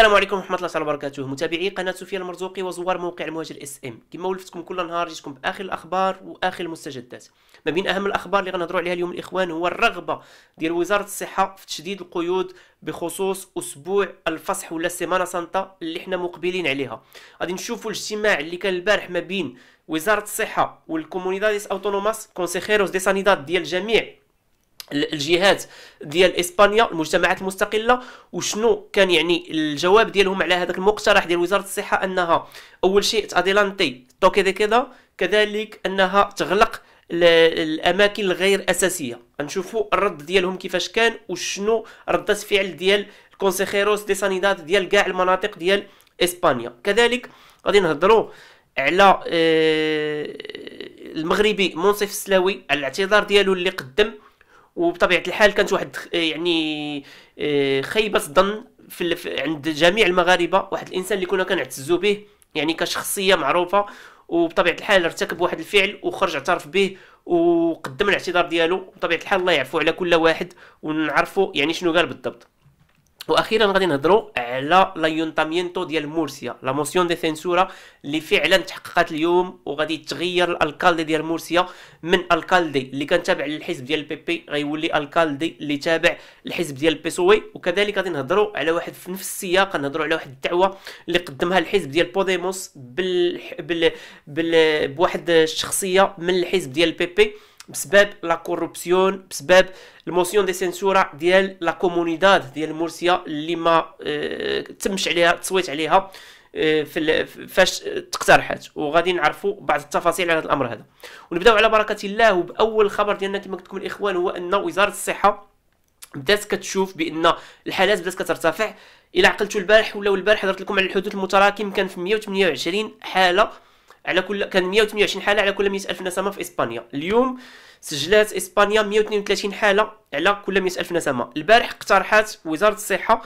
السلام عليكم ورحمه الله تعالى وبركاته متابعي قناه سفيان المرزوقي وزوار موقع المهاجر اس ام كما ولفتكم كل نهار جيتكم باخر الاخبار واخر المستجدات ما بين اهم الاخبار اللي غنهضروا عليها اليوم الاخوان هو الرغبه ديال وزاره الصحه في تشديد القيود بخصوص اسبوع الفصح ولا سيمانا سانتا اللي حنا مقبلين عليها غادي نشوفوا الاجتماع اللي كان البارح ما بين وزاره الصحه والكومونيداديس اوتونوماس كونسيخيروس دي سانيداد ديال جميع الجهات ديال اسبانيا المجتمعات المستقله وشنو كان يعني الجواب ديالهم على هذاك المقترح ديال وزاره الصحه انها اول شيء تاديلانتي تو كذا كذا كذلك انها تغلق الاماكن الغير اساسيه نشوفوا الرد ديالهم كيفاش كان وشنو ردة فعل ديال الكونسيخيروس دي سانيداد ديال كاع المناطق ديال اسبانيا كذلك غادي نهضروا على آه، المغربي منصف السلاوي على الاعتذار ديالو اللي قدم وبطبيعه الحال كانت واحد آه، يعني آه، خيبه الظن في عند جميع المغاربه واحد الانسان اللي كنا كنعتزو به يعني كشخصيه معروفه وبطبيعه الحال ارتكب واحد الفعل وخرج اعترف به وقدم الاعتذار ديالو بطبيعه الحال الله يعفو على كل واحد ونعرفوا يعني شنو قال بالضبط واخيرا غادي نهضروا على لايونتامينتو ديال مورسيا لا موسيون دي سنسورا اللي فعلا تحققت اليوم وغادي تغير الالكالدي ديال مورسيا من الكالدي اللي كان تابع للحزب ديال بيبي بي غيولي الكالدي اللي تابع للحزب ديال بيسوي وكذلك غادي نهضروا على واحد في نفس السياق نهضروا على واحد الدعوه اللي قدمها الحزب ديال بوديموس بال... بال... بال... بواحد الشخصيه من الحزب ديال بيبي بي بسبب لا كوربسيون بسبب الموسيون دي سنسورا ديال لا كومونيداد ديال مرسيا اللي ما اه تمش عليها التصويت عليها اه فاش تقترحات وغادي نعرفوا بعض التفاصيل على هذا الامر هذا ونبداو على بركه الله وباول خبر ديالنا كما قلت لكم الاخوان هو ان وزاره الصحه بدات كتشوف بان الحالات بدات كترتفع الى عقلتوا البارح ولا البارح هضرت لكم على الحدود المتراكم كان في 128 حاله على كل كان 128 حاله على كل 100000 نسمه في اسبانيا اليوم سجلات اسبانيا 132 حاله على كل 100000 نسمه البارح اقترحت وزاره الصحه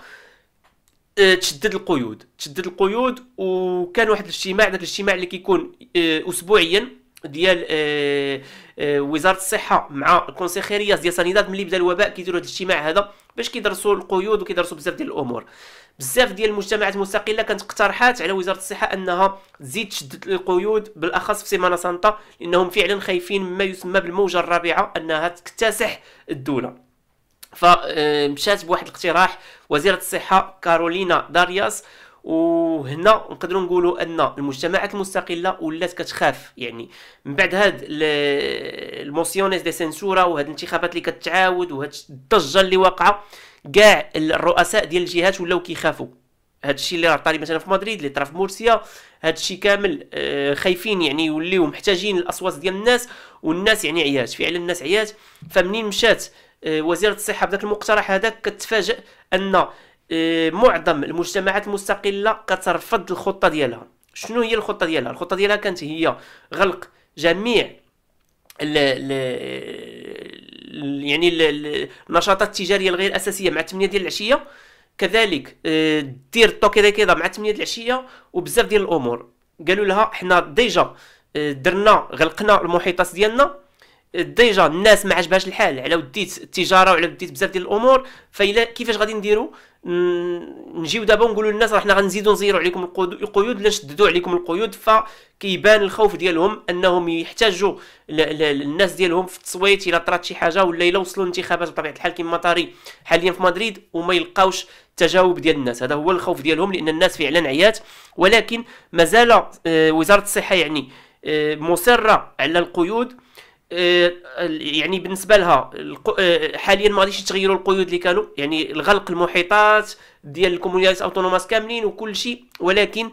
آه، تشدد القيود تشدد القيود وكان واحد الاجتماع داك الاجتماع اللي كيكون آه، اسبوعيا ديال آه، آه، وزاره الصحه مع الكونسيخيرياس ديال سانيداد ملي بدا الوباء كيديروا هذا الاجتماع هذا باش كيدرسوا القيود وكيدرسوا بزاف ديال الامور بزاف ديال المجتمعات المستقله كانت اقترحات على وزاره الصحه انها تزيد تشدد القيود بالاخص في سيمانا سانتا لانهم فعلا خايفين مما يسمى بالموجه الرابعه انها تكتسح الدوله فمشات آه، بواحد الاقتراح وزيره الصحه كارولينا دارياس وهنا نقدروا نقولوا ان المجتمعات المستقله ولات كتخاف يعني من بعد هاد الموسيونيس دي سنسورا وهاد الانتخابات اللي كتعاود وهاد الضجه اللي واقعه كاع الرؤساء ديال الجهات ولاو كيخافوا هاد الشيء اللي راه طاري مثلا في مدريد اللي طرا في مورسيا هاد الشيء كامل آه، خايفين يعني يوليو محتاجين الاصوات ديال الناس والناس يعني عيات فعلا الناس عيات فمنين مشات آه، وزيره الصحه بذاك المقترح هذاك كتفاجئ ان إيه، معظم المجتمعات المستقله كترفض الخطه ديالها شنو هي الخطه ديالها الخطه ديالها كانت هي غلق جميع ال ال يعني ال النشاطات التجاريه الغير اساسيه مع 8 ديال العشيه كذلك إيه، دير طوكي الطوكي كذا مع 8 ديال العشيه وبزاف ديال الامور قالوا لها حنا ديجا إيه، درنا غلقنا المحيطات ديالنا ديجا الناس ما عجبهاش الحال على وديت التجاره وعلى وديت بزاف ديال الامور فإلا كيفاش غادي نديرو نجيو دابا ونقولوا للناس راه حنا غنزيدو نزيرو عليكم القيود لا نشددو عليكم القيود فكيبان الخوف ديالهم انهم يحتاجوا الناس ديالهم في التصويت الا طرات شي حاجه ولا الا وصلوا الانتخابات بطبيعه الحال كما طاري حاليا في مدريد وما يلقاوش التجاوب ديال الناس هذا هو الخوف ديالهم لان الناس فعلا عيات ولكن مازال آه، وزاره الصحه يعني آه، مصره على القيود آه، يعني بالنسبه لها آه، حاليا ما غاديش يتغيروا القيود اللي كانوا يعني الغلق المحيطات ديال الكومونيات اوتونوماس كاملين وكل شيء ولكن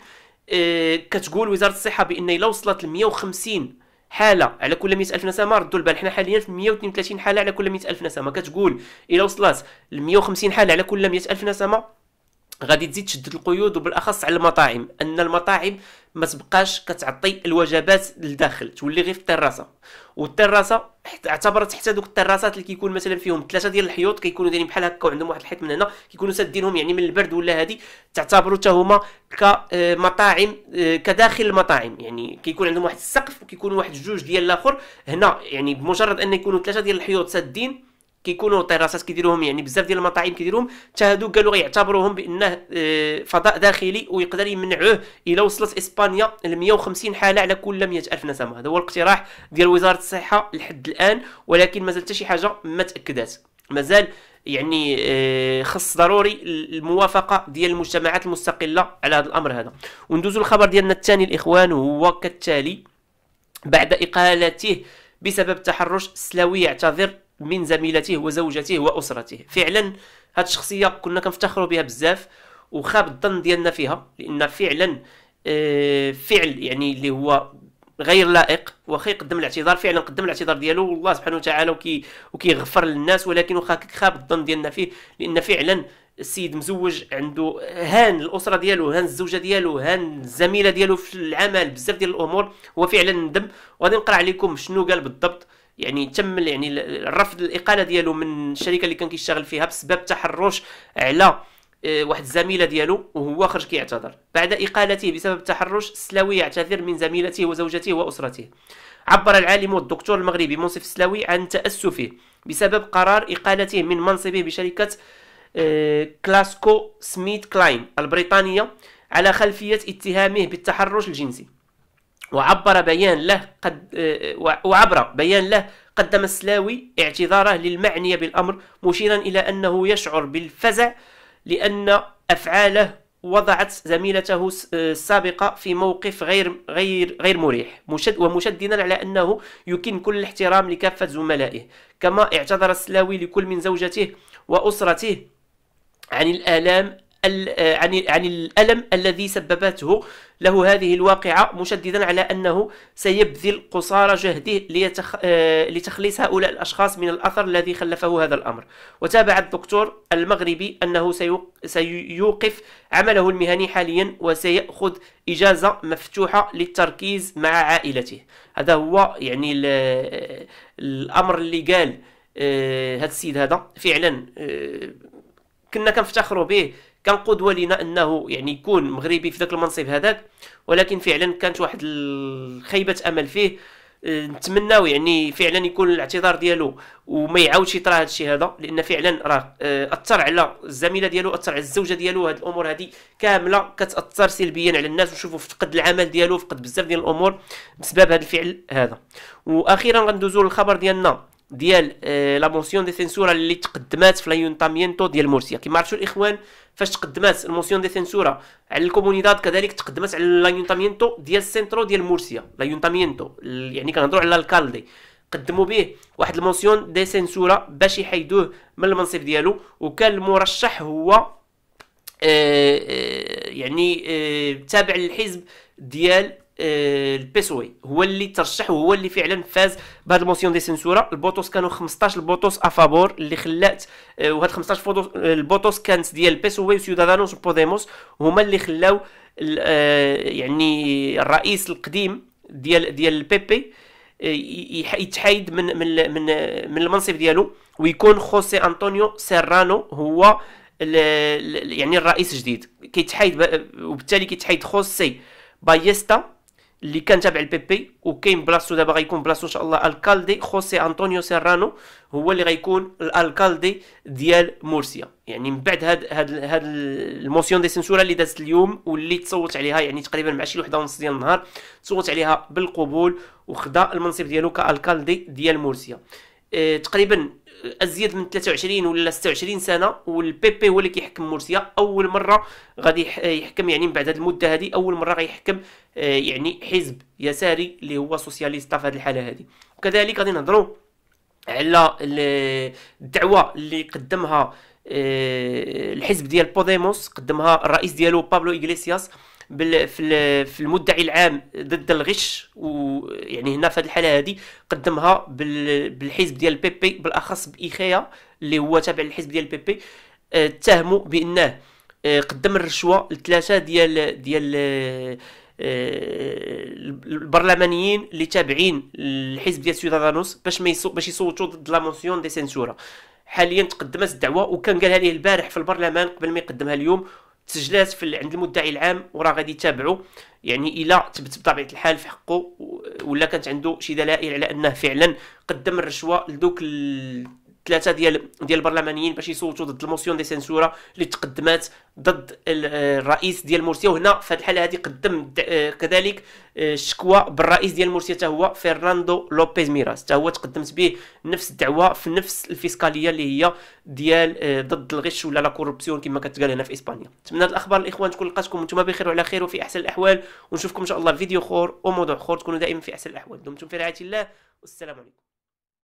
آه، كتقول وزاره الصحه بان الا وصلت ل 150 حاله على كل 100 ألف نسمه ردوا البال حنا حاليا في 132 حاله على كل 100 ألف نسمه كتقول الا وصلت ل 150 حاله على كل 100 ألف نسمه غادي تزيد تشدد القيود وبالاخص على المطاعم ان المطاعم ما تبقاش كتعطي الوجبات للداخل تولي غير في التراسه والتراسه اعتبرت حتى دوك التراسات اللي كيكون مثلا فيهم ثلاثه ديال الحيوط كيكونوا دايرين بحال هكا وعندهم واحد الحيط من هنا كيكونوا سادينهم يعني من البرد ولا هادي تعتبروا حتى هما كمطاعم آه، آه، كداخل المطاعم يعني كيكون عندهم واحد السقف وكيكون واحد جوج ديال الاخر هنا يعني بمجرد ان يكونوا ثلاثه ديال الحيوط سادين كيكونوا الطراسات كيديروهم يعني بزاف ديال المطاعم كيديروهم حتى هادو قالوا غيعتبروهم بانه آه، فضاء داخلي ويقدر يمنعوه الى وصلت اسبانيا ل 150 حاله على كل 100000 نسمه هذا هو الاقتراح ديال وزاره الصحه لحد الان ولكن مازال حتى شي حاجه ما تاكدات مازال يعني آه، خص ضروري الموافقه ديال المجتمعات المستقله على هذا الامر هذا وندوزوا الخبر ديالنا الثاني الاخوان وهو كالتالي بعد اقالته بسبب تحرش سلاوي يعتذر من زميلته وزوجته واسرته فعلا هاد الشخصيه كنا كنفتخروا بها بزاف وخاب الظن ديالنا فيها لان فعلا آه، فعل يعني اللي هو غير لائق واخا يقدم الاعتذار فعلا قدم الاعتذار ديالو والله سبحانه وتعالى وكي وكيغفر للناس ولكن واخا خاب الظن ديالنا فيه لان فعلا السيد مزوج عنده هان الاسره ديالو هان الزوجه ديالو هان الزميله ديالو في العمل بزاف ديال الامور هو فعلا ندم وغادي نقرا عليكم شنو قال بالضبط يعني تم يعني الرفض الاقاله ديالو من الشركه اللي كان كيشتغل فيها بسبب تحرش على آه، واحد الزميله ديالو وهو خرج كيعتذر بعد اقالته بسبب التحرش السلاوي يعتذر من زميلته وزوجته واسرته عبر العالم والدكتور المغربي منصف السلاوي عن تاسفه بسبب قرار اقالته من منصبه بشركه كلاسكو سميث كلاين البريطانيه على خلفيه اتهامه بالتحرش الجنسي وعبر بيان له قد آه، آه، وعبر بيان له قدم السلاوي اعتذاره للمعنية بالأمر مشيرا إلى أنه يشعر بالفزع لأن أفعاله وضعت زميلته آه، السابقة في موقف غير غير غير مريح مشد ومشددا على أنه يكن كل الاحترام لكافة زملائه كما اعتذر السلاوي لكل من زوجته وأسرته عن الآلام آه، عن عن الالم الذي سببته له هذه الواقعه مشددا على انه سيبذل قصارى جهده ليتخ... آه، لتخليص هؤلاء الاشخاص من الاثر الذي خلفه هذا الامر وتابع الدكتور المغربي انه سيوقف عمله المهني حاليا وسياخذ اجازه مفتوحه للتركيز مع عائلته هذا هو يعني ال... الامر اللي قال آه، هذا السيد هذا فعلا كنا كنفتخروا به كان قدوه لنا انه يعني يكون مغربي في ذاك المنصب هذاك ولكن فعلا كانت واحد خيبه امل فيه أه، نتمناو يعني فعلا يكون الاعتذار ديالو وما يعاودش يطرا هذا الشيء هذا لان فعلا راه أه، اثر على الزميله ديالو اثر على الزوجه ديالو هاد الامور هذه كامله كتاثر سلبيا على الناس ونشوفوا فقد العمل ديالو فقد بزاف ديال الامور بسبب هذا الفعل هذا واخيرا غندوزو للخبر ديالنا ديال آه، لا موسيون دي سنسورا اللي تقدمات في لايونتامينتو ديال مورسيا كما عرفتوا الاخوان فاش تقدمات الموسيون دي سنسورا على الكومونيداد كذلك تقدمات على لايونتامينتو ديال السنترو ديال مورسيا لايونتامينتو يعني كنهضروا على الكالدي قدموا به واحد الموسيون دي سنسورا باش يحيدوه من المنصب ديالو وكان المرشح هو آه، آه، يعني تابع للحزب ديال آه، البيسوي هو اللي ترشح وهو اللي فعلا فاز بهذا الموسيون دي سنسوره البوطوس كانوا 15 البوطوس افابور اللي خلات آه، وهاد 15 آه، البوطوس كانت ديال البيسوي وسيودادانوس وبوديموس هما اللي خلاو يعني الرئيس القديم ديال ديال البيبي يتحايد من من من من المنصب ديالو ويكون خوسي انطونيو سيرانو هو يعني الرئيس الجديد كيتحايد وبالتالي كيتحايد خوسي بايستا اللي كان تابع لبيبي وكاين بلاصتو دابا غيكون بلاصتو ان شاء الله الكالدي خوسي انطونيو سيرانو هو اللي غيكون الالكالدي ديال مورسيا يعني من بعد هاد هاد هاد الموسيون دي سنسورا اللي دازت اليوم واللي تصوت عليها يعني تقريبا مع شي وحده ونص ديال النهار تصوت عليها بالقبول وخدا المنصب ديالو كالكالدي ديال مورسيا اه تقريبا ازيد من 23 ولا 26 سنه والبيبي هو اللي كيحكم مورسيا اول مره غادي يحكم يعني من بعد هذه المده هذه اول مره غيحكم آه، يعني حزب يساري اللي هو سوسياليستا في هذه الحاله هذه وكذلك غادي نهضروا على الدعوه اللي قدمها آه، الحزب ديال بوديموس قدمها الرئيس ديالو بابلو اغليسياس في المدعي العام ضد الغش ويعني هنا في هذه الحاله هذه قدمها بالحزب ديال بيبي بالاخص بايخيا اللي هو تابع للحزب ديال بيبي آه، اتهموا بانه آه، قدم الرشوه لثلاثه ديال ديال آه، البرلمانيين اللي تابعين للحزب ديال سيودانوس باش ما باش يصوتوا ضد لا مونسيون دي سنسورا حاليا تقدمت الدعوه وكان قالها ليه البارح في البرلمان قبل ما يقدمها اليوم تسجلات في عند المدعي العام وراه غادي يتابعوا يعني الى تبت بطبيعه الحال في حقه ولا كانت عنده شي دلائل على انه فعلا قدم الرشوه لدوك ال... ثلاثه ديال ديال البرلمانيين باش يصوتوا ضد الموسيون دي سانسورا اللي تقدمات ضد الرئيس ديال مرسيا وهنا في هذه الحاله هذه قدم آه، كذلك الشكوى آه، بالرئيس ديال مرسيا حتى هو فيرناندو لوبيز ميراس حتى هو تقدمت به نفس الدعوه في نفس الفيسكاليه اللي هي ديال آه، ضد الغش ولا لا كوربسيون كما كتقال هنا في اسبانيا نتمنى هذه الاخبار الاخوان تكون لقاتكم نتوما بخير وعلى خير وفي احسن الاحوال ونشوفكم ان شاء الله في فيديو اخر وموضوع اخر تكونوا دائما في احسن الاحوال دمتم في رعايه الله والسلام عليكم